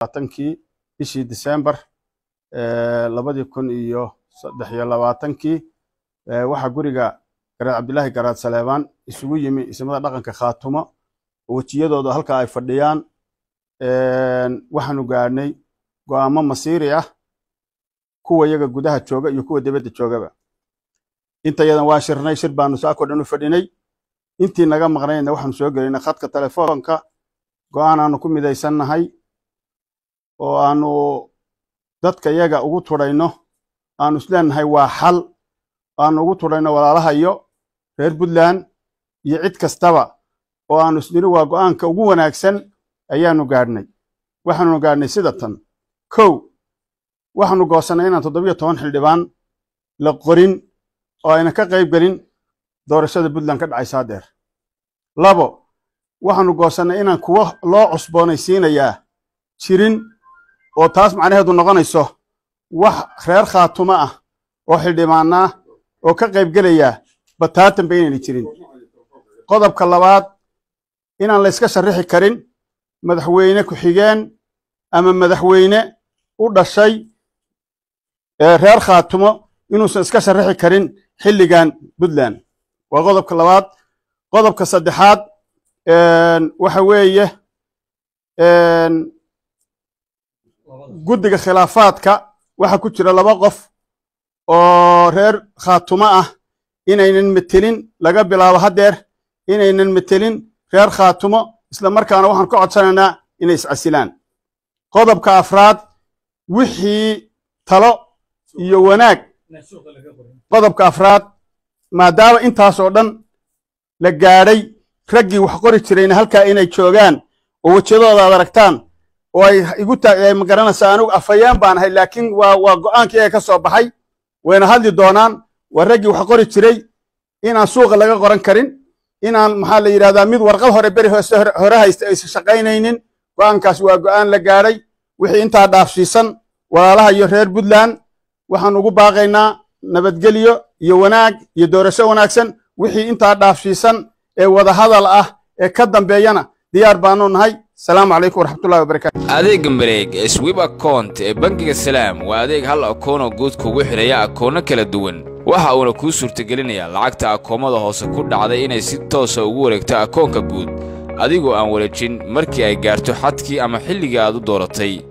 labaatankii bishii December eh, labadii kun iyo saddex iyo labaatankii eh, waxaa guriga garaad cabdilaahi garaad saleebaan isugu yimi ismada dhaqanka khaatumo wejiyadooda halka ay fadhiyaan eh, waxaanu gaadhnay go'aamo masiiri ah kuwa iyaga gudaha jooga iyo kuwa dibadda joogaba intayadan waa shirnay shir baanu saako dhan u fadhinay intii naga maqnayna waxaanu soo gelinay khadka telefoonka go'aan aanu ku midaysannahay oo aanu dadka yaga ugu turayno aanu isleenahay waa xal aanu ugu turayno walaalahayo reer puntland iyo cid kastaba oo aanu isniri waa go'aanka ugu wanaagsan ayaanu gaadhnay waxaanunu gaadhnay sida tan kow waxaanu goosannay inaan toddobiyo toban xildhibaan la qorin oo ayna ka qayb gelin doorashada puntland ka dhacaysaa deer labo waxaanu goosannay inaan kuwa loo cusboonaysiinayaa jirin oo taas macnaheedu noqonayso wax reer khaatumo ah oo xildhibaanaa oo ka qaybgelaya bataatan ba inayna jirin qodobka labaad inaan la yska sharrixi karin madaxweyne ku-xigeen ama madaxweyne u dhashay reer khaatumo inuusan iska sharrixi karin xilligan puntland waa qodobka labaad qodobka saddexaad waxa weeye guddiga khilaafaadka waxaa ku jira laba qof oo reer khaatumo ah inaynan metelin laga bilaabo haddeer inaynan metelin reer khaatumo isla markaana waxaan ka codsanaynaa inay iscasilaan qodobka afraad wixii talo iyo wanaag qodobka afraad maadaama intaas oo dhan la gaadhay raggii wax qori jirayna halkaa inay joogaan oo wejiyadooda ad aragtaan ay igu ma garanaysaa anigu afayeen baan ahay laakiin waa go'aankii ee ka soo baxay wayna hadli doonaan waa raggii wax qori jiray inaan suuqa laga qoran karin inaan maxaa la yidhahdaa mid warqad hore beri hoose hore haysta aysan shaqaynaynin go'aankaas waa go'aan la gaadhay wixii intaa dhaafsiisan walaalaha iyo reer puntland waxaan ugu baaqaynaa nabadgelyo iyo wanaag iyo doorasho wanaagsan wixii intaa dhaafsiisan ee wadahadal ah ee ka dambeeyana diyaar baanu nahay asalaamu calaykum waraxmatullahi wabarakatu adeegga mareeg ee swib akount ee bangiga salaam waa adeeg hal akoonoo guud kugu xidhaya akoonno kala duwan waxa uuna kuu suurtagelinayaa lacagta akoommada hoose ku dhacday inay si toosa ah ugu wareegto akoonka guud adigoo aan wareejin markii ay gaarto xadkii ama xilligii aad u dooratay